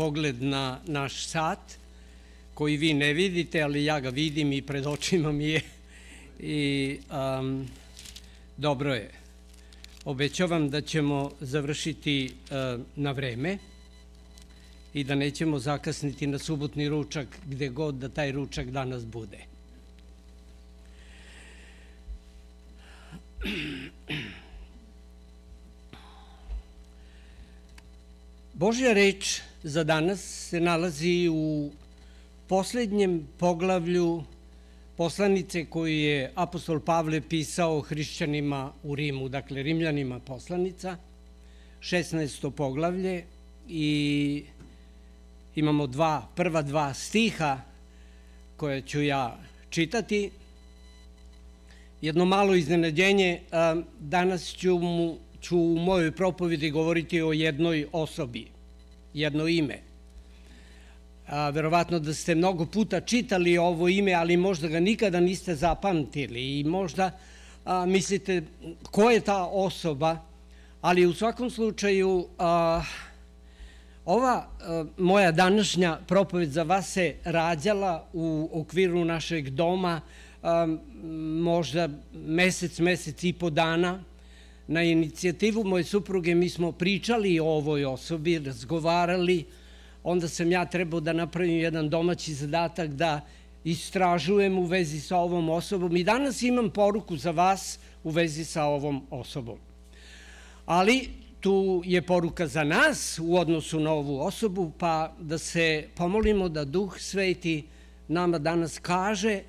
pogled na naš sat, koji vi ne vidite, ali ja ga vidim i pred očima mi je. I um, dobro je. Obećavam da ćemo završiti uh, na vreme i da nećemo zakasniti na subotni ručak gde god da taj ručak danas bude. Božja reč za danas se nalazi u poslednjem poglavlju poslanice koju je apostol Pavle pisao hrišćanima u Rimu, dakle rimljanima poslanica, 16. poglavlje i imamo dva, prva dva stiha koje ću ja čitati. Jedno malo iznenađenje, danas ću, mu, ću u mojoj propovedi govoriti o jednoj osobi – jedno ime. A, verovatno da ste mnogo puta čitali ovo ime, ali možda ga nikada niste zapamtili i možda mislite ko je ta osoba, ali u svakom slučaju a, ova moja današnja propoved za vas se rađala u okviru našeg doma možda mesec, mesec i po dana, na inicijativu moje supruge mi smo pričali o ovoj osobi, razgovarali, onda sam ja trebao da napravim jedan domaći zadatak da istražujem u vezi sa ovom osobom i danas imam poruku za vas u vezi sa ovom osobom. Ali tu je poruka za nas u odnosu na ovu osobu, pa da se pomolimo da Duh Sveti nama danas kaže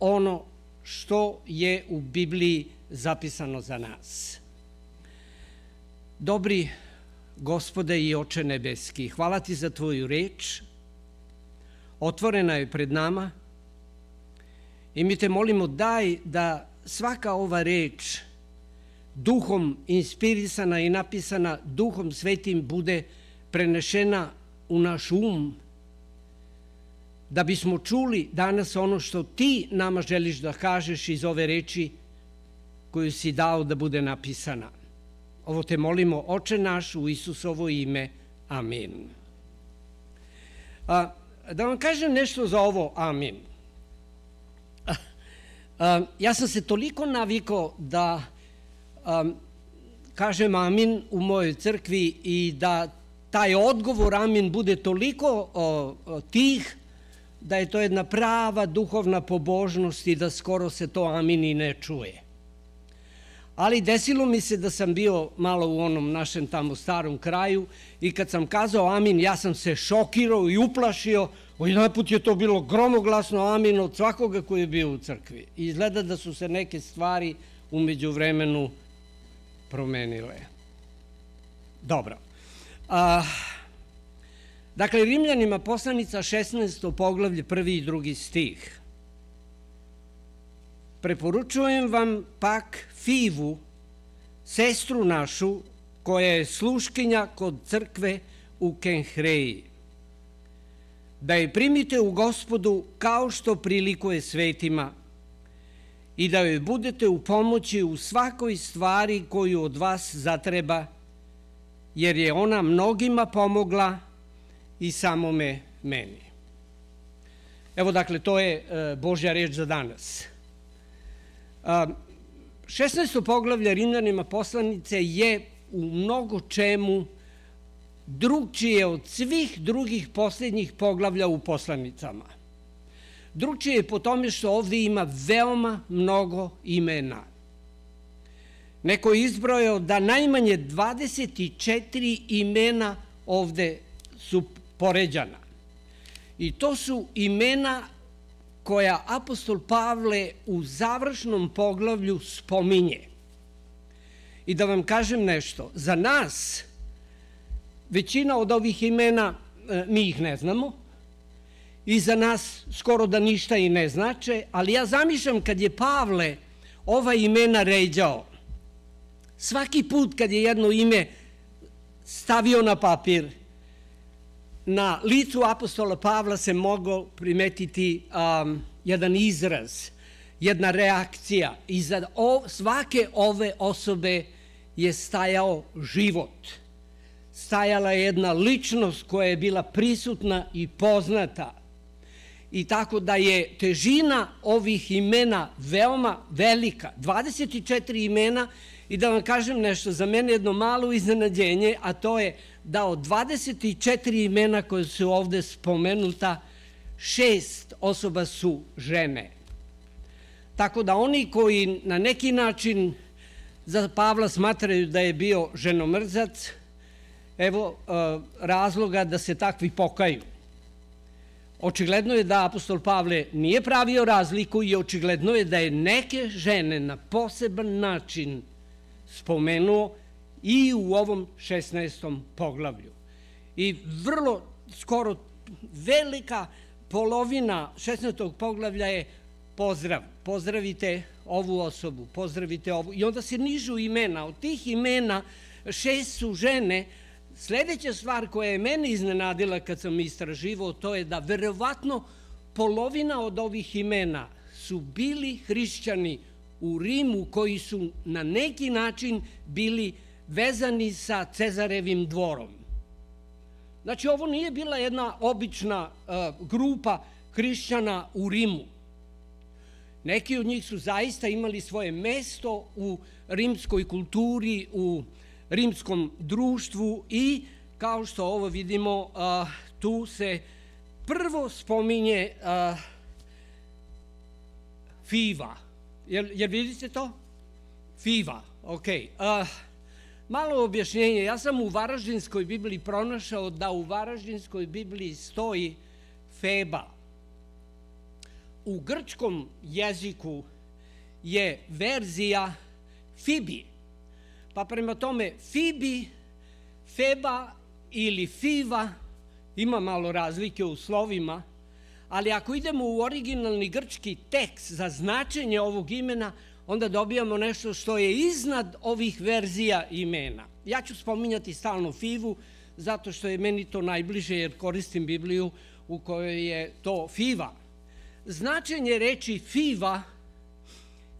ono što je u Bibliji zapisano za nas. Dobri gospode i oče nebeski, hvala ti za tvoju reč, otvorena je pred nama i mi te molimo daj da svaka ova reč duhom inspirisana i napisana duhom svetim bude prenešena u naš um, da bismo čuli danas ono što ti nama želiš da kažeš iz ove reči koju si dao da bude napisana. Ovo te molimo, oče naš, u Isusovo ime. Amin. da vam kažem nešto za ovo amin. ja sam se toliko navikao da kažem amin u mojoj crkvi i da taj odgovor amin bude toliko tih da je to jedna prava duhovna pobožnost i da skoro se to amin i ne čuje ali desilo mi se da sam bio malo u onom našem tamo starom kraju i kad sam kazao amin, ja sam se šokirao i uplašio, jedan put je to bilo gromoglasno amin od svakoga koji je bio u crkvi. I izgleda da su se neke stvari umeđu vremenu promenile. Dobro. A, dakle, Rimljanima poslanica 16. poglavlje, prvi i drugi stih. Preporučujem vam pak Fivu, sestru našu, koja je sluškinja kod crkve u Kenhreji. Da je primite u gospodu kao što prilikuje svetima i da joj budete u pomoći u svakoj stvari koju od vas zatreba, jer je ona mnogima pomogla i samome meni. Evo dakle, to je e, Božja reč za danas. 16. poglavlje Rimljanima poslanice je u mnogo čemu drugčije od svih drugih poslednjih poglavlja u poslanicama. Drugčije je po tome što ovde ima veoma mnogo imena. Neko je izbrojao da najmanje 24 imena ovde su poređana. I to su imena koja apostol Pavle u završnom poglavlju spominje. I da vam kažem nešto, za nas većina od ovih imena e, mi ih ne znamo i za nas skoro da ništa i ne znače, ali ja zamišljam kad je Pavle ova imena ređao, svaki put kad je jedno ime stavio na papir – na licu apostola Pavla se mogao primetiti um, jedan izraz, jedna reakcija. Iza o, svake ove osobe je stajao život. Stajala je jedna ličnost koja je bila prisutna i poznata. I tako da je težina ovih imena veoma velika. 24 imena i da vam kažem nešto, za mene jedno malo iznenađenje, a to je da od 24 imena koje su ovde spomenuta, šest osoba su žene. Tako da oni koji na neki način za Pavla smatraju da je bio ženomrzac, evo e, razloga da se takvi pokaju. Očigledno je da apostol Pavle nije pravio razliku i očigledno je da je neke žene na poseban način spomenuo i u ovom 16. poglavlju. I vrlo skoro velika polovina 16. poglavlja je pozdrav. Pozdravite ovu osobu, pozdravite ovu. I onda se nižu imena. Od tih imena šest su žene. Sledeća stvar koja je mene iznenadila kad sam istraživao, to je da verovatno polovina od ovih imena su bili hrišćani u Rimu koji su na neki način bili hrišćani vezani sa Cezarevim dvorom. Znači, ovo nije bila jedna obična e, grupa hrišćana u Rimu. Neki od njih su zaista imali svoje mesto u rimskoj kulturi, u rimskom društvu i, kao što ovo vidimo, e, tu se prvo spominje e, FIVA. Jer vidite to? FIVA, okej. Okay. Malo objašnjenje, ja sam u Varaždinskoj Bibliji pronašao da u Varaždinskoj Bibliji stoji Feba. U grčkom jeziku je verzija Fibi. Pa prema tome Fibi, Feba ili Fiva, ima malo razlike u slovima, ali ako idemo u originalni grčki tekst za značenje ovog imena, onda dobijamo nešto što je iznad ovih verzija imena. Ja ću spominjati stalno Fivu, zato što je meni to najbliže, jer koristim Bibliju u kojoj je to Fiva. Značenje reči Fiva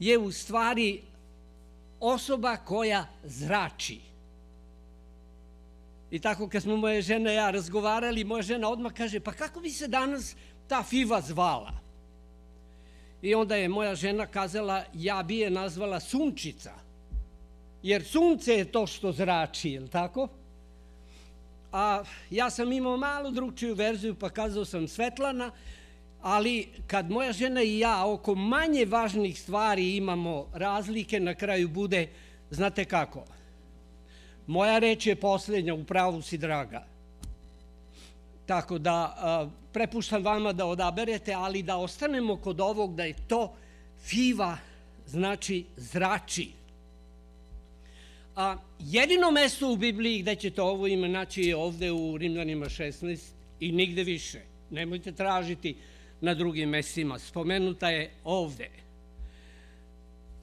je u stvari osoba koja zrači. I tako kad smo moje žena i ja razgovarali, moja žena odmah kaže, pa kako bi se danas ta Fiva zvala? I onda je moja žena kazala, ja bi je nazvala sunčica, jer sunce je to što zrači, je li tako? A ja sam imao malo drugčiju verziju, pa kazao sam Svetlana, ali kad moja žena i ja oko manje važnih stvari imamo razlike, na kraju bude, znate kako, moja reč je poslednja, u pravu si draga. Tako da prepuštam vama da odaberete, ali da ostanemo kod ovog da je to fiva, znači zrači. A jedino mesto u Bibliji gde ćete ovo ima naći je ovde u Rimljanima 16 i nigde više. Nemojte tražiti na drugim mestima. Spomenuta je ovde.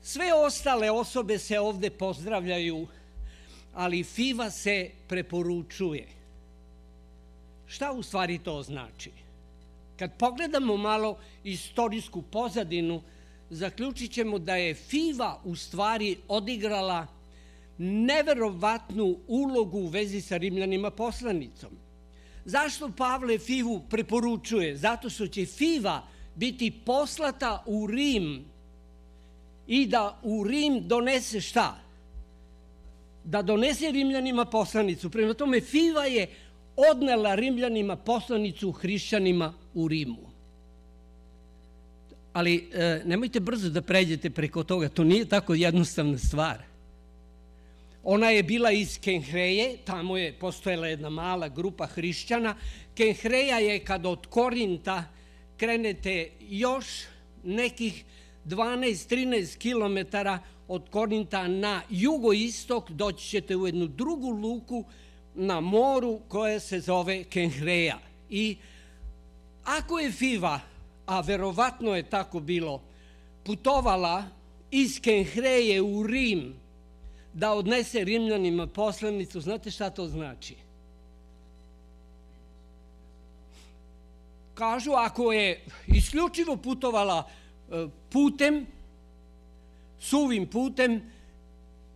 Sve ostale osobe se ovde pozdravljaju, ali FIVA se preporučuje. Šta u stvari to znači? Kad pogledamo malo istorijsku pozadinu, zaključit ćemo da je FIVA u stvari odigrala neverovatnu ulogu u vezi sa rimljanima poslanicom. Zašto Pavle Fivu preporučuje? Zato što će Fiva biti poslata u Rim i da u Rim donese šta? Da donese rimljanima poslanicu. Prema tome, Fiva je odnela Rimljanima poslanicu hrišćanima u Rimu. Ali e, nemojte brzo da pređete preko toga, to nije tako jednostavna stvar. Ona je bila iz Kenhreje, tamo je postojala jedna mala grupa hrišćana. Kenhreja je kad od Korinta krenete još nekih 12-13 kilometara od Korinta na jugoistok, doći ćete u jednu drugu luku na moru koje se zove Kenhreja. I ako je Fiva, a verovatno je tako bilo, putovala iz Kenhreje u Rim da odnese Rimljanima poslanicu, znate šta to znači? Kažu, ako je isključivo putovala e, putem, suvim putem,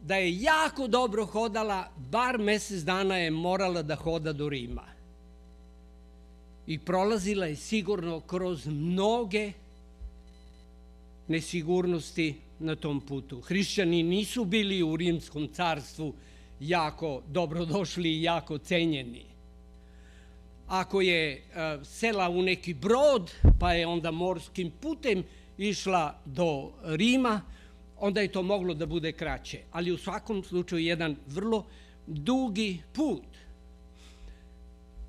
da je jako dobro hodala, bar mesec dana je morala da hoda do Rima. I prolazila je sigurno kroz mnoge nesigurnosti na tom putu. Hrišćani nisu bili u Rimskom carstvu jako dobrodošli i jako cenjeni. Ako je e, sela u neki brod, pa je onda morskim putem išla do Rima, onda je to moglo da bude kraće. Ali u svakom slučaju jedan vrlo dugi put.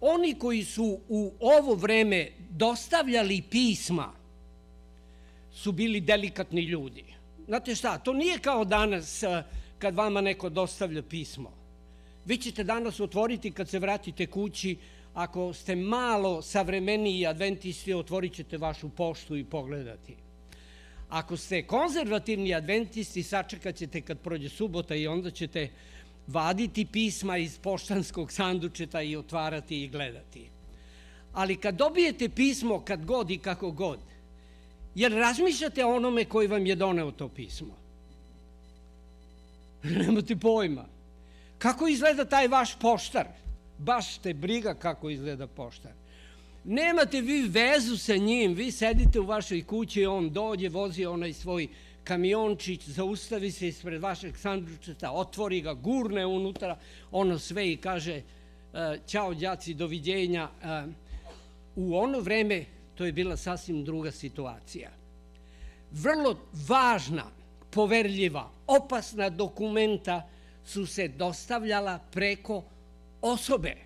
Oni koji su u ovo vreme dostavljali pisma su bili delikatni ljudi. Znate šta, to nije kao danas eh, kad vama neko dostavlja pismo. Vi ćete danas otvoriti kad se vratite kući, ako ste malo savremeniji adventisti, otvorit ćete vašu poštu i pogledati. Ako ste konzervativni adventisti, sačekat ćete kad prođe subota i onda ćete vaditi pisma iz poštanskog sandučeta i otvarati i gledati. Ali kad dobijete pismo kad god i kako god, jer razmišljate onome koji vam je doneo to pismo. Nemate pojma. Kako izgleda taj vaš poštar? Baš te briga kako izgleda poštar. Nemate vi vezu sa njim, vi sedite u vašoj kući, on dođe, vozi onaj svoj kamiončić, zaustavi se ispred vašeg sandučeta, otvori ga, gurne unutra, ono sve i kaže e, Ćao, djaci, doviđenja. E, u ono vreme to je bila sasvim druga situacija. Vrlo važna, poverljiva, opasna dokumenta su se dostavljala preko osobe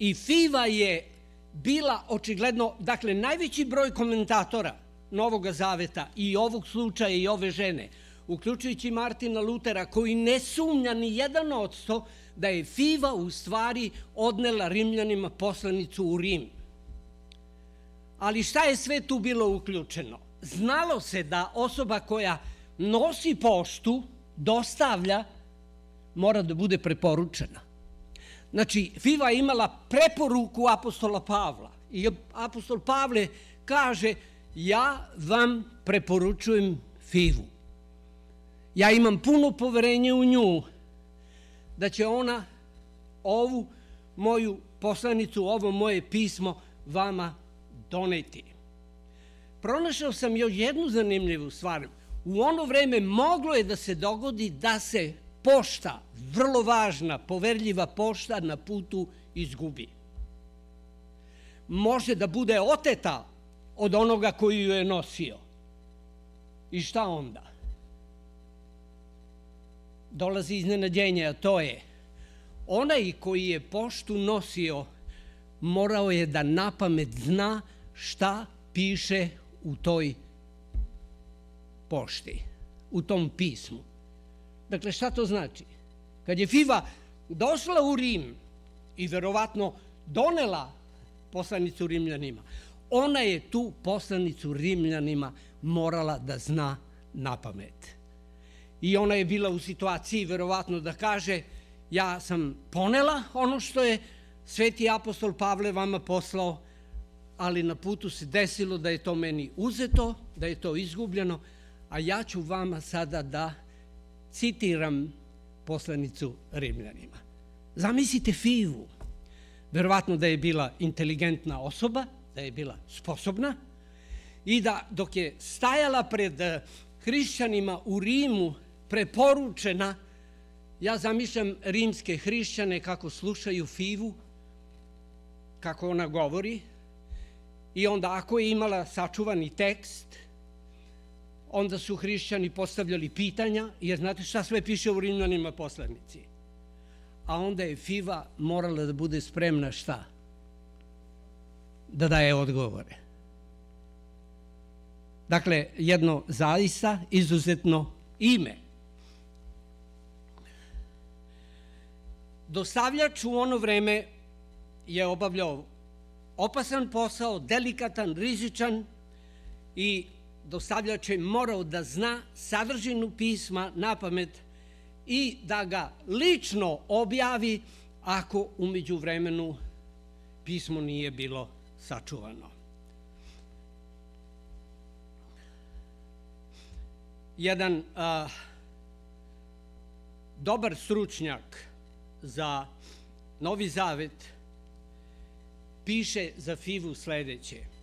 I FIVA je bila očigledno, dakle, najveći broj komentatora Novog Zaveta i ovog slučaja i ove žene, uključujući Martina Lutera, koji ne sumnja ni jedan odsto da je FIVA u stvari odnela Rimljanima poslanicu u Rim. Ali šta je sve tu bilo uključeno? Znalo se da osoba koja nosi poštu, dostavlja, mora da bude preporučena. Znači, Fiva je imala preporuku apostola Pavla. I apostol Pavle kaže, ja vam preporučujem Fivu. Ja imam puno poverenje u nju da će ona ovu moju poslanicu, ovo moje pismo vama doneti. Pronašao sam još jednu zanimljivu stvar. U ono vreme moglo je da se dogodi da se pošta, vrlo važna, poverljiva pošta na putu izgubi. Može da bude oteta od onoga koji ju je nosio. I šta onda? Dolazi iznenađenje, a to je onaj koji je poštu nosio morao je da napamet zna šta piše u toj pošti, u tom pismu. Dakle, šta to znači? Kad je FIVA došla u Rim i verovatno donela poslanicu Rimljanima, ona je tu poslanicu Rimljanima morala da zna na pamet. I ona je bila u situaciji verovatno da kaže ja sam ponela ono što je sveti apostol Pavle vama poslao, ali na putu se desilo da je to meni uzeto, da je to izgubljeno, a ja ću vama sada da citiram poslanicu Rimljanima. Zamislite Fivu, verovatno da je bila inteligentna osoba, da je bila sposobna i da dok je stajala pred eh, hrišćanima u Rimu preporučena, ja zamišljam rimske hrišćane kako slušaju Fivu, kako ona govori, i onda ako je imala sačuvani tekst, onda su hrišćani postavljali pitanja, jer znate šta sve piše u Rimljanima poslanici. A onda je FIVA morala da bude spremna šta? Da daje odgovore. Dakle, jedno zaista izuzetno ime. Dostavljač u ono vreme je obavljao opasan posao, delikatan, rizičan i dostavljač je morao da zna sadržinu pisma na pamet i da ga lično objavi ako umeđu vremenu pismo nije bilo sačuvano. Jedan dobar stručnjak za Novi Zavet piše za Fivu sledeće –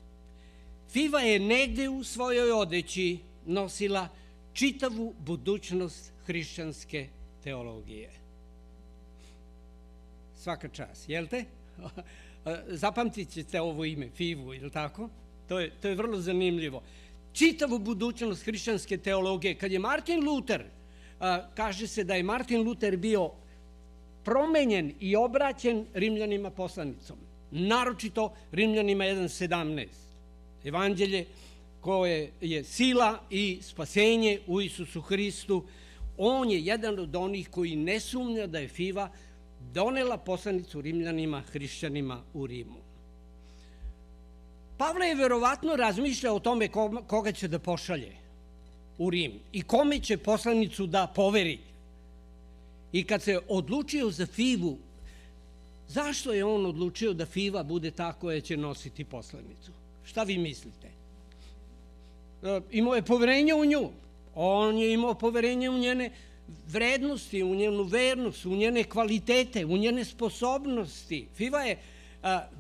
Fiva je negde u svojoj odeći nosila čitavu budućnost hrišćanske teologije. Svaka čas, jel te? Zapamtit ćete ovo ime, Fivu, ili tako? To je, to je vrlo zanimljivo. Čitavu budućnost hrišćanske teologije. Kad je Martin Luther, kaže se da je Martin Luther bio promenjen i obraćen rimljanima poslanicom. Naročito rimljanima 1.17 evanđelje koje je sila i spasenje u Isusu Hristu. On je jedan od onih koji ne sumnja da je Fiva donela poslanicu Rimljanima, hrišćanima u Rimu. Pavle je verovatno razmišljao o tome koga će da pošalje u Rim i kome će poslanicu da poveri. I kad se odlučio za Fivu, zašto je on odlučio da Fiva bude ta koja će nositi poslanicu? Šta vi mislite? E, imao je poverenje u nju. On je imao poverenje u njene vrednosti, u njenu vernost, u njene kvalitete, u njene sposobnosti. FIVA je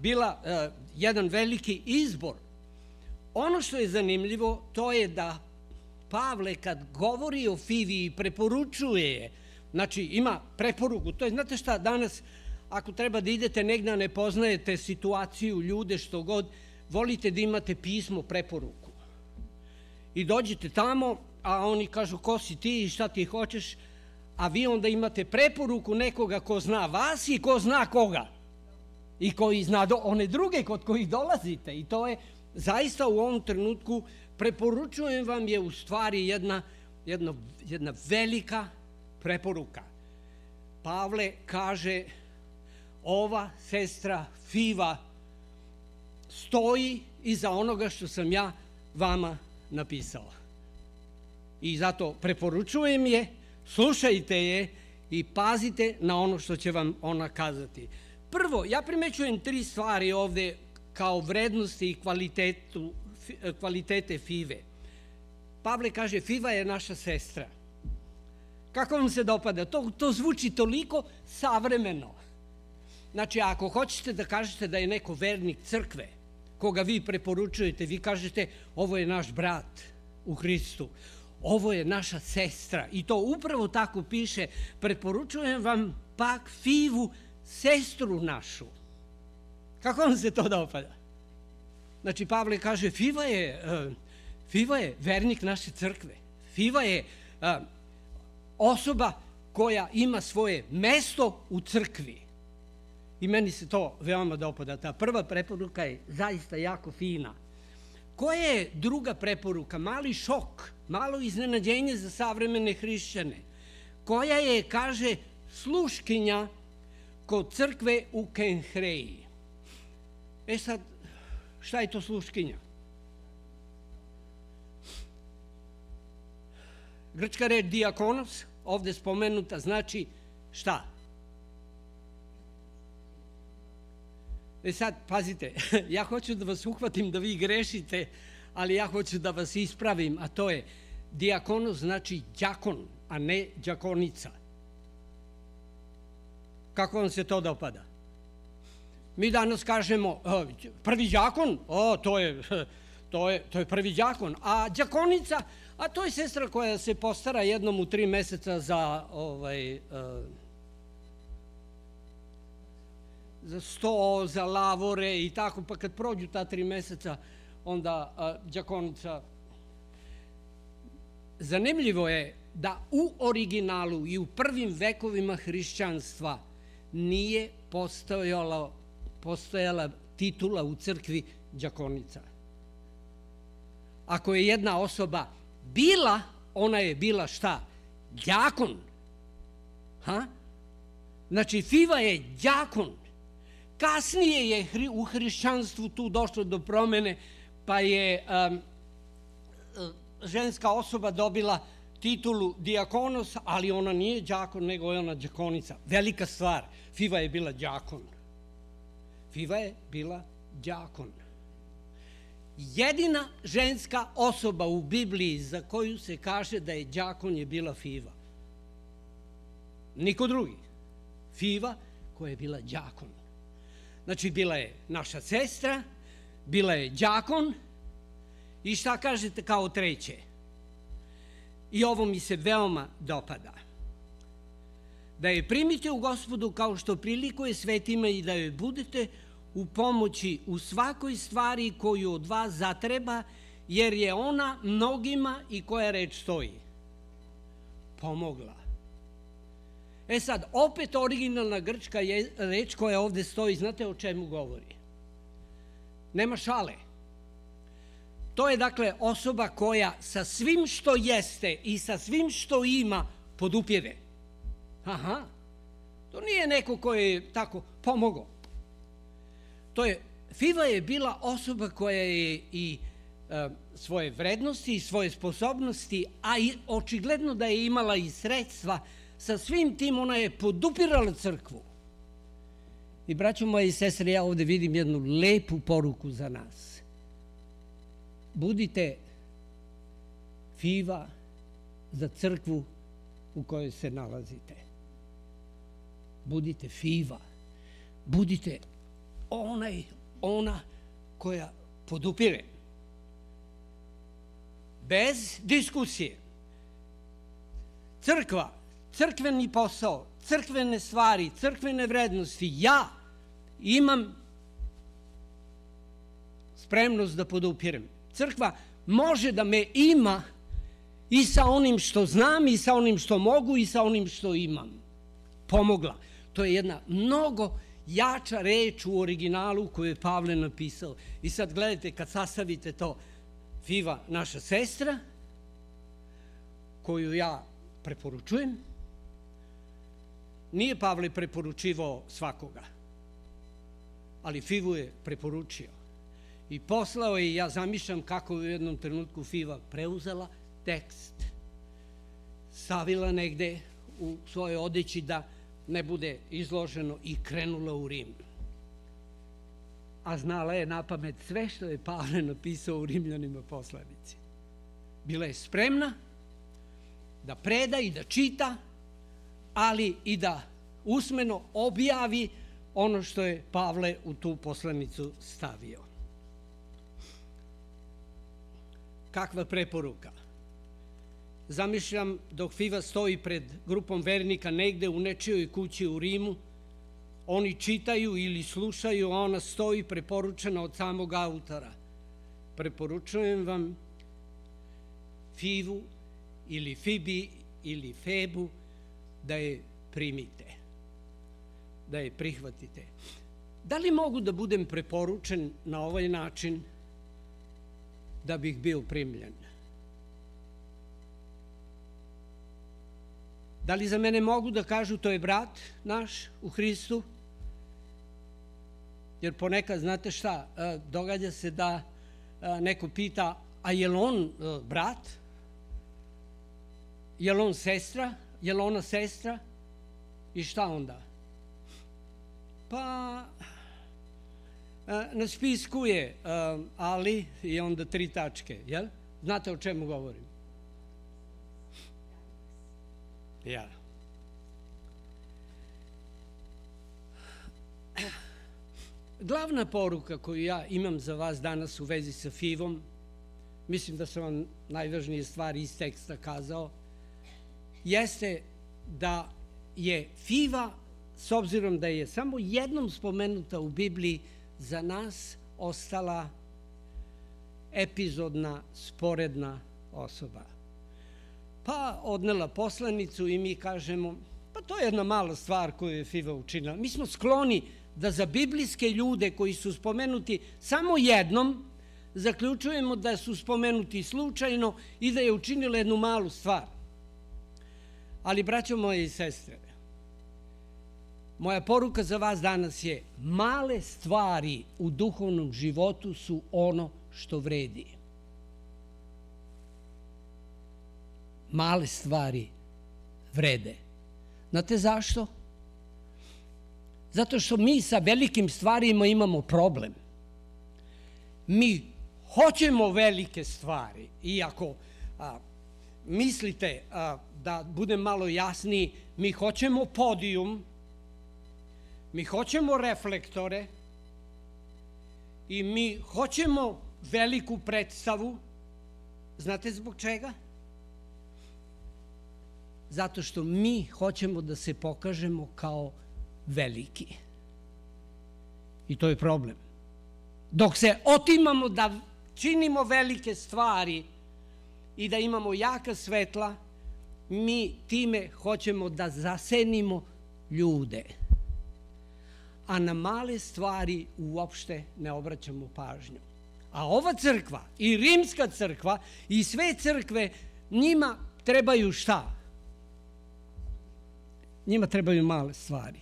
bila jedan veliki izbor. Ono što je zanimljivo, to je da Pavle kad govori o Fivi i preporučuje je, znači ima preporuku, to je, znate šta, danas ako treba da idete negde, ne poznajete situaciju, ljude, što god, volite da imate pismo preporuku. I dođete tamo, a oni kažu ko si ti i šta ti hoćeš, a vi onda imate preporuku nekoga ko zna vas i ko zna koga. I koji zna do one druge kod kojih dolazite. I to je zaista u ovom trenutku, preporučujem vam je u stvari jedna, jedna, jedna velika preporuka. Pavle kaže, ova sestra Fiva stoji iza onoga što sam ja vama napisao. I zato preporučujem je, slušajte je i pazite na ono što će vam ona kazati. Prvo, ja primećujem tri stvari ovde kao vrednosti i kvalitetu, e, kvalitete FIVE. Pavle kaže, FIVA je naša sestra. Kako vam se dopada? To, to zvuči toliko savremeno. Znači, ako hoćete da kažete da je neko vernik crkve, koga vi preporučujete, vi kažete ovo je naš brat u Hristu, ovo je naša sestra i to upravo tako piše, preporučujem vam pak Fivu, sestru našu. Kako vam se to dopada? Da znači, Pavle kaže, Fiva je, uh, Fiva je vernik naše crkve. Fiva je uh, osoba koja ima svoje mesto u crkvi i meni se to veoma dopada. Ta prva preporuka je zaista jako fina. Koja je druga preporuka? Mali šok, malo iznenađenje za savremene hrišćane, koja je, kaže, sluškinja kod crkve u Kenhreji. E sad, šta je to sluškinja? Grčka reč diakonos, ovde spomenuta, znači šta? E sad, pazite, ja hoću da vas uhvatim da vi grešite, ali ja hoću da vas ispravim, a to je diakono znači đakon, a ne đakonica. Kako vam se to dopada? Da Mi danas kažemo prvi đakon, o, to je, to je, to je prvi đakon, a đakonica, a to je sestra koja se postara jednom u tri meseca za ovaj, eh, za sto, za lavore i tako, pa kad prođu ta tri meseca, onda džakonica... Đakonica... Zanimljivo je da u originalu i u prvim vekovima hrišćanstva nije postojala, postojala titula u crkvi Đakonica. Ako je jedna osoba bila, ona je bila šta? Đakon. Ha? Znači, Fiva je đakon Kasnije je u hrišćanstvu tu došlo do promene, pa je um, ženska osoba dobila titulu diakonos, ali ona nije đakon, nego je ona đakonica. Velika stvar. Fiva je bila đakon. Fiva je bila đakon. Jedina ženska osoba u Bibliji za koju se kaže da je đakon je bila Fiva. Niko drugi. Fiva koja je bila đakon. Znači, bila je naša sestra, bila je đakon i šta kažete kao treće? I ovo mi se veoma dopada. Da je primite u gospodu kao što prilikuje svetima i da joj budete u pomoći u svakoj stvari koju od vas zatreba, jer je ona mnogima i koja reč stoji pomogla. E sad, opet originalna grčka je, reč koja ovde stoji, znate o čemu govori? Nema šale. To je dakle osoba koja sa svim što jeste i sa svim što ima podupjeve. Aha, to nije neko koji je tako pomogao. To je, Fiva je bila osoba koja je i e, svoje vrednosti i svoje sposobnosti, a i očigledno da je imala i sredstva sa svim tim ona je podupirala crkvu. I braćo moje i sestre, ja ovde vidim jednu lepu poruku za nas. Budite fiva za crkvu u kojoj se nalazite. Budite fiva. Budite onaj, ona koja podupire. Bez diskusije. Crkva crkveni posao, crkvene stvari, crkvene vrednosti, ja imam spremnost da podupirem. Crkva može da me ima i sa onim što znam, i sa onim što mogu, i sa onim što imam. Pomogla. To je jedna mnogo jača reč u originalu koju je Pavle napisao. I sad gledajte, kad sastavite to, Fiva, naša sestra, koju ja preporučujem, Nije Pavle preporučivao svakoga, ali Fivu je preporučio. I poslao je, ja zamišljam kako je u jednom trenutku Fiva preuzela tekst, stavila negde u svojoj odeći da ne bude izloženo i krenula u Rim. A znala je na pamet sve što je Pavle napisao u Rimljanima poslanici. Bila je spremna da preda i da čita, ali i da usmeno objavi ono što je Pavle u tu poslanicu stavio. Kakva preporuka? Zamišljam dok Fiva stoji pred grupom vernika negde u nečijoj kući u Rimu, oni čitaju ili slušaju, a ona stoji preporučena od samog autora. Preporučujem vam Fivu ili Fibi ili Febu, da je primite, da je prihvatite. Da li mogu da budem preporučen na ovaj način da bih bio primljen? Da li za mene mogu da kažu to je brat naš u Hristu? Jer ponekad, znate šta, e, događa se da e, neko pita, a je li on e, brat? Je li on sestra? je li ona sestra i šta onda? Pa, e, na spisku je e, ali i onda tri tačke, jel? Znate o čemu govorim? Ja. Glavna poruka koju ja imam za vas danas u vezi sa FIV-om, mislim da sam vam najvažnije stvari iz teksta kazao, jeste da je FIVA, s obzirom da je samo jednom spomenuta u Bibliji, za nas ostala epizodna, sporedna osoba. Pa odnela poslanicu i mi kažemo, pa to je jedna mala stvar koju je FIVA učinila. Mi smo skloni da za biblijske ljude koji su spomenuti samo jednom, zaključujemo da su spomenuti slučajno i da je učinila jednu malu stvar. Ali, braćo moje i sestre, moja poruka za vas danas je male stvari u duhovnom životu su ono što vredi. Male stvari vrede. Znate zašto? Zato što mi sa velikim stvarima imamo problem. Mi hoćemo velike stvari, iako mislite, da budem malo jasniji, mi hoćemo podijum, mi hoćemo reflektore i mi hoćemo veliku predstavu. Znate zbog čega? Zato što mi hoćemo da se pokažemo kao veliki. I to je problem. Dok se otimamo da činimo velike stvari i da imamo jaka svetla, mi time hoćemo da zasenimo ljude. A na male stvari uopšte ne obraćamo pažnju. A ova crkva i rimska crkva i sve crkve njima trebaju šta? Njima trebaju male stvari.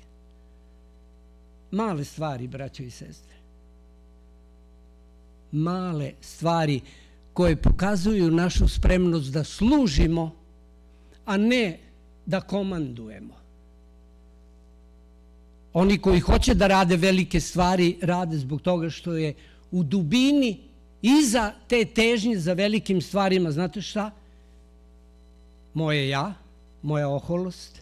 Male stvari, braćo i sestre. Male stvari koje pokazuju našu spremnost da služimo a ne da komandujemo. Oni koji hoće da rade velike stvari, rade zbog toga što je u dubini iza te težnje za velikim stvarima, znate šta? Moje ja, moja oholost,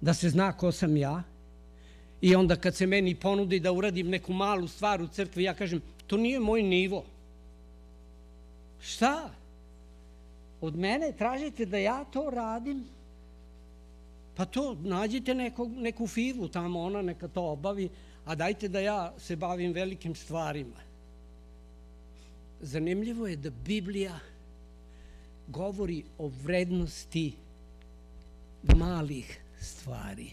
da se zna ko sam ja, i onda kad se meni ponudi da uradim neku malu stvar u crkvi, ja kažem, to nije moj nivo. Šta? Šta? od mene tražite da ja to radim, pa to nađite neko, neku fivu tamo, ona neka to obavi, a dajte da ja se bavim velikim stvarima. Zanimljivo je da Biblija govori o vrednosti malih stvari.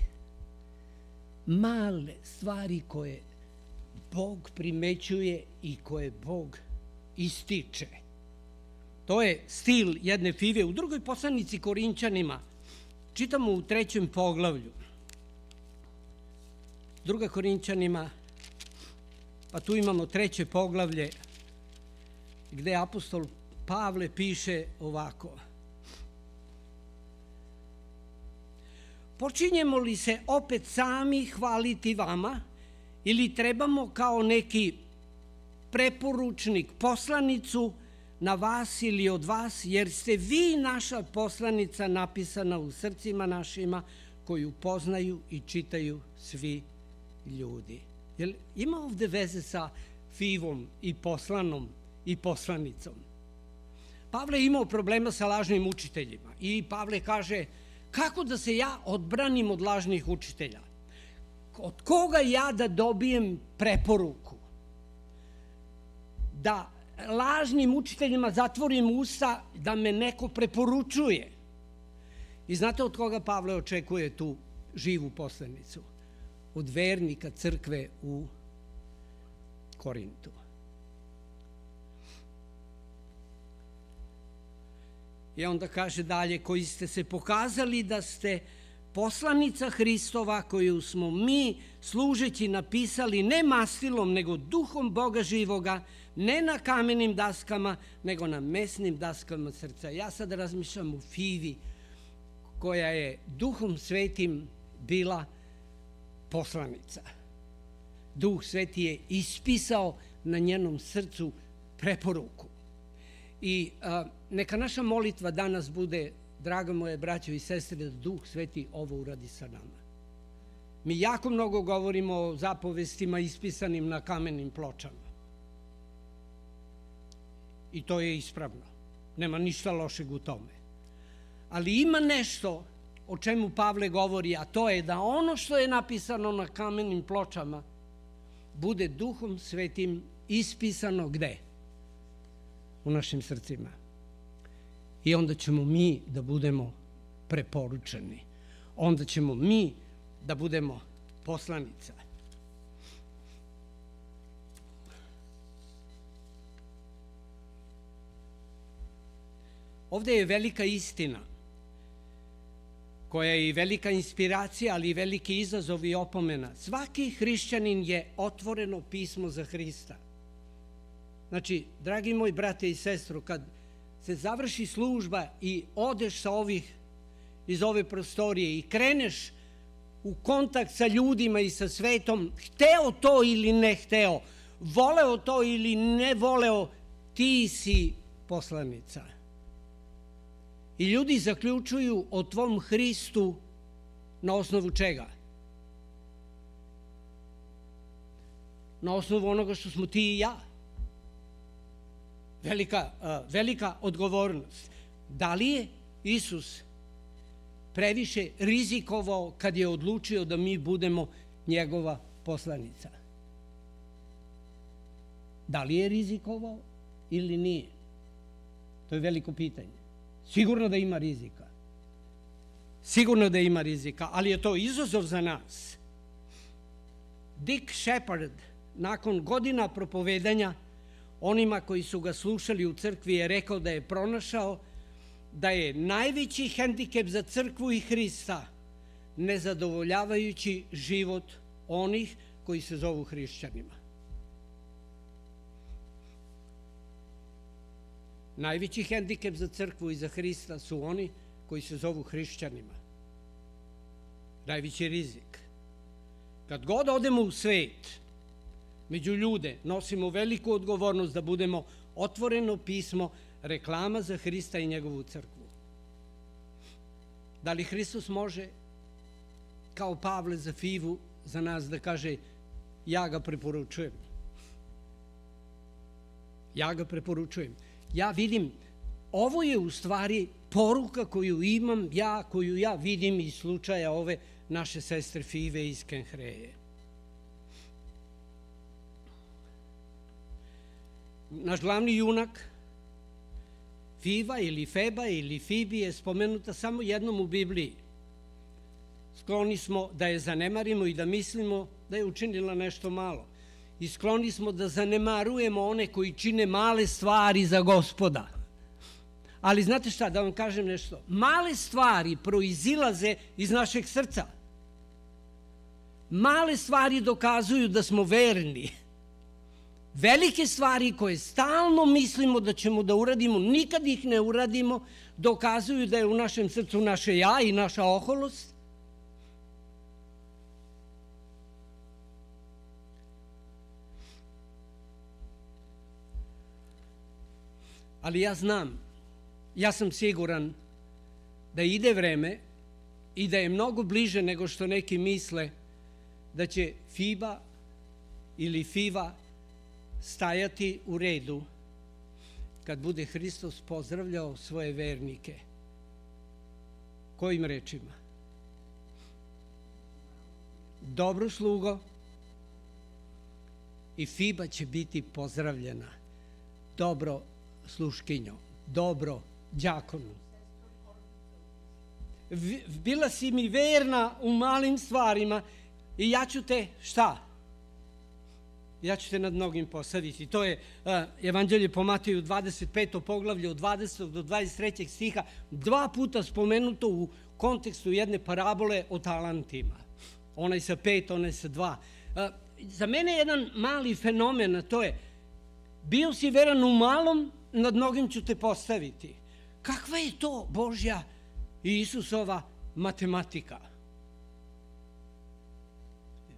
Male stvari koje Bog primećuje i koje Bog ističe. To je stil jedne five. U drugoj poslanici Korinčanima čitamo u trećem poglavlju. Druga Korinčanima, pa tu imamo treće poglavlje gde apostol Pavle piše ovako. Počinjemo li se opet sami hvaliti vama ili trebamo kao neki preporučnik poslanicu na vas ili od vas, jer ste vi naša poslanica napisana u srcima našima koju poznaju i čitaju svi ljudi. Jel ima ovde veze sa fivom i poslanom i poslanicom? Pavle je imao problema sa lažnim učiteljima i Pavle kaže kako da se ja odbranim od lažnih učitelja? Od koga ja da dobijem preporuku? Da lažnim učiteljima zatvorim usta da me neko preporučuje. I znate od koga Pavle očekuje tu živu poslanicu? Od vernika crkve u Korintu. I onda kaže dalje, koji ste se pokazali da ste poslanica Hristova koju smo mi služeći napisali ne mastilom, nego duhom Boga živoga Ne na kamenim daskama, nego na mesnim daskama srca. Ja sad razmišljam u Fivi, koja je duhom svetim bila poslanica. Duh sveti je ispisao na njenom srcu preporuku. I neka naša molitva danas bude, drago moje braćo i sestre, da Duh Sveti ovo uradi sa nama. Mi jako mnogo govorimo o zapovestima ispisanim na kamenim pločama i to je ispravno. Nema ništa lošeg u tome. Ali ima nešto o čemu Pavle govori, a to je da ono što je napisano na kamenim pločama bude duhom svetim ispisano gde? U našim srcima. I onda ćemo mi da budemo preporučeni. Onda ćemo mi da budemo poslanica. Ovde je velika istina, koja je i velika inspiracija, ali i veliki izazov i opomena. Svaki hrišćanin je otvoreno pismo za Hrista. Znači, dragi moj brate i sestro, kad se završi služba i odeš sa ovih, iz ove prostorije i kreneš u kontakt sa ljudima i sa svetom, hteo to ili ne hteo, voleo to ili ne voleo, ti si poslanica. I ljudi zaključuju o tvom Hristu na osnovu čega? Na osnovu onoga što smo ti i ja. Velika, uh, velika odgovornost. Da li je Isus previše rizikovao kad je odlučio da mi budemo njegova poslanica? Da li je rizikovao ili nije? To je veliko pitanje. Sigurno da ima rizika. Sigurno da ima rizika, ali je to izazov za nas. Dick Shepard, nakon godina propovedanja, onima koji su ga slušali u crkvi je rekao da je pronašao da je najveći hendikep za crkvu i Hrista nezadovoljavajući život onih koji se zovu hrišćanima. Najveći hendikep za crkvu i za Hrista su oni koji se zovu hrišćanima. Najveći rizik. Kad god odemo u svet, među ljude, nosimo veliku odgovornost da budemo otvoreno pismo reklama za Hrista i njegovu crkvu. Da li Hristos može, kao Pavle za Fivu, za nas da kaže ja ga preporučujem? Ja ga preporučujem ja vidim, ovo je u stvari poruka koju imam ja, koju ja vidim iz slučaja ove naše sestre Five iz Kenhreje. Naš glavni junak, Fiva ili Feba ili Fibi je spomenuta samo jednom u Bibliji. Skloni smo da je zanemarimo i da mislimo da je učinila nešto malo i skloni smo da zanemarujemo one koji čine male stvari za gospoda. Ali znate šta, da vam kažem nešto. Male stvari proizilaze iz našeg srca. Male stvari dokazuju da smo verni. Velike stvari koje stalno mislimo da ćemo da uradimo, nikad ih ne uradimo, dokazuju da je u našem srcu naše ja i naša oholost, Ali ja znam, ja sam siguran da ide vreme i da je mnogo bliže nego što neki misle da će FIBA ili FIVA stajati u redu kad bude Hristos pozdravljao svoje vernike. Kojim rečima? Dobro slugo i FIBA će biti pozdravljena. Dobro sluškinjo, dobro, đakonu. Bila si mi verna u malim stvarima i ja ću te, šta? Ja ću te nad mnogim posaditi. To je uh, Evanđelje po Mateju 25. poglavlje od 20. do 23. stiha, dva puta spomenuto u kontekstu jedne parabole o talantima. Onaj sa pet, onaj sa dva. Uh, za mene je jedan mali fenomen, a to je bio si veran u malom, nad mnogim ću te postaviti. Kakva je to Božja i Isusova matematika?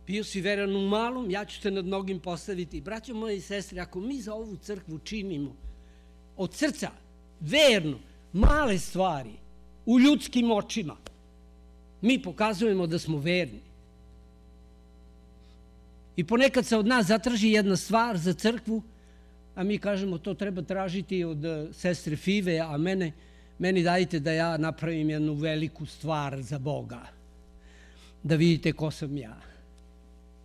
Bio si veran u malom, ja ću te nad mnogim postaviti. Braćo moje i sestre, ako mi za ovu crkvu činimo od srca, verno, male stvari, u ljudskim očima, mi pokazujemo da smo verni. I ponekad se od nas zatraži jedna stvar za crkvu, a mi kažemo to treba tražiti od e, sestre Five, a mene, meni dajte da ja napravim jednu veliku stvar za Boga. Da vidite ko sam ja.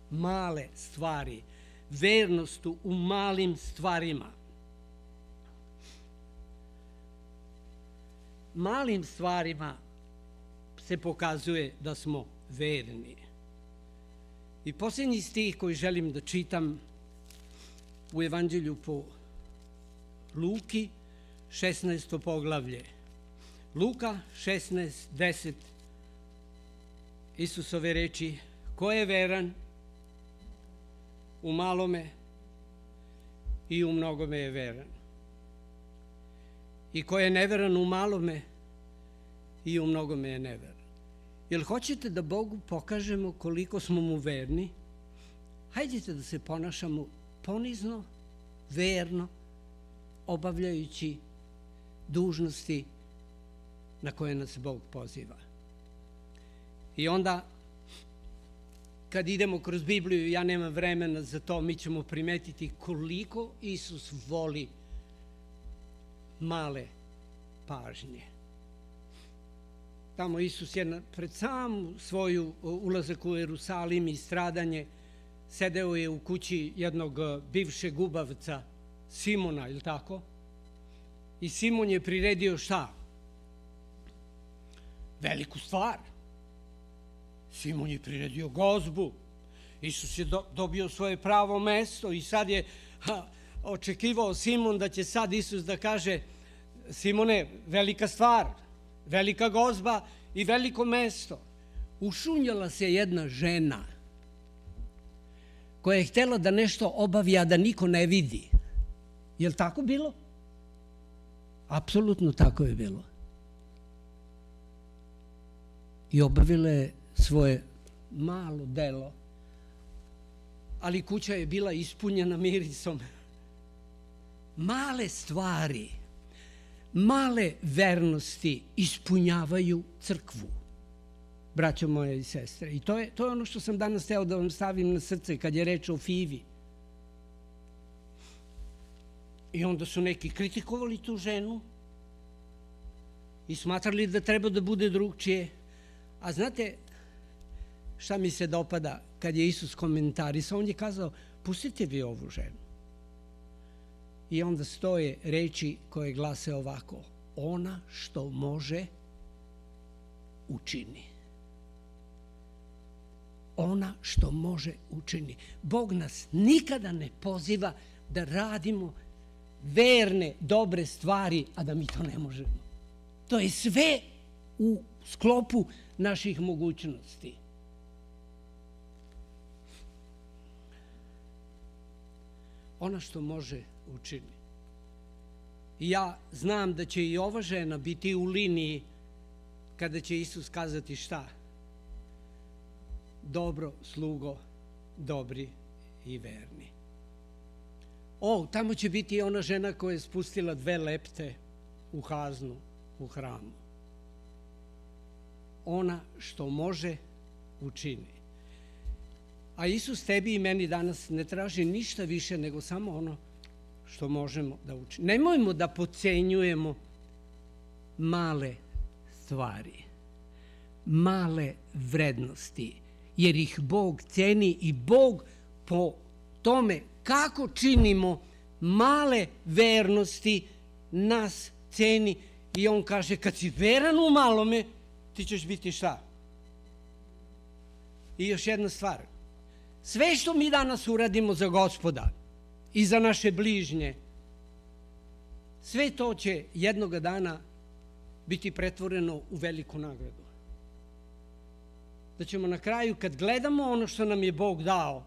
Male stvari. Vernost u malim stvarima. Malim stvarima se pokazuje da smo verni. I posljednji stih koji želim da čitam u Evanđelju po Luki, 16. poglavlje. Luka 16, 16.10 Isusove reči Ko je veran u malome i u mnogome je veran. I ko je neveran u malome i u mnogome je neveran. Jel hoćete da Bogu pokažemo koliko smo mu verni? Hajdite da se ponašamo ponizno, verno, obavljajući dužnosti na koje nas Bog poziva. I onda, kad idemo kroz Bibliju, ja nemam vremena za to, mi ćemo primetiti koliko Isus voli male pažnje. Tamo Isus je pred sam svoju ulazak u Jerusalim i stradanje – sedeo je u kući jednog e, bivšeg ubavca Simona, ili tako? I Simon je priredio šta? Veliku stvar. Simon je priredio gozbu. Isus je do, dobio svoje pravo mesto i sad je ha, očekivao Simon da će sad Isus da kaže Simone, velika stvar, velika gozba i veliko mesto. Ušunjala se jedna žena koja je htela da nešto obavi, a da niko ne vidi. Je li tako bilo? Apsolutno tako je bilo. I obavila je svoje malo delo, ali kuća je bila ispunjena mirisom. Male stvari, male vernosti ispunjavaju crkvu braćo moje i sestre. I to je, to je ono što sam danas teo da vam stavim na srce kad je reč o Fivi. I onda su neki kritikovali tu ženu i smatrali da treba da bude drugčije. A znate šta mi se dopada kad je Isus komentarisao? On je kazao, pustite vi ovu ženu. I onda stoje reči koje glase ovako, ona što može učini ona što može učini. Bog nas nikada ne poziva da radimo verne, dobre stvari, a da mi to ne možemo. To je sve u sklopu naših mogućnosti. Ona što može učini. Ja znam da će i ova žena biti u liniji kada će Isus kazati šta? Šta? dobro slugo, dobri i verni. O, tamo će biti ona žena koja je spustila dve lepte u haznu, u hramu. Ona što može, učini. A Isus tebi i meni danas ne traži ništa više nego samo ono što možemo da učinimo. Nemojmo da pocenjujemo male stvari, male vrednosti, jer ih Bog ceni i Bog po tome kako činimo male vernosti nas ceni i on kaže kad si veran u malome ti ćeš biti šta? I još jedna stvar. Sve što mi danas uradimo za gospoda i za naše bližnje, sve to će jednoga dana biti pretvoreno u veliku nagradu da ćemo na kraju, kad gledamo ono što nam je Bog dao,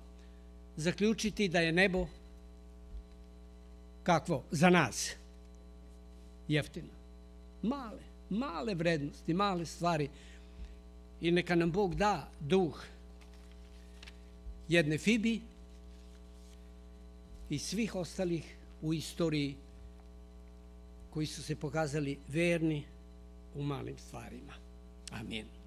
zaključiti da je nebo kakvo? Za nas. Jeftino. Male, male vrednosti, male stvari. I neka nam Bog da duh jedne Fibi i svih ostalih u istoriji koji su se pokazali verni u malim stvarima. Amin.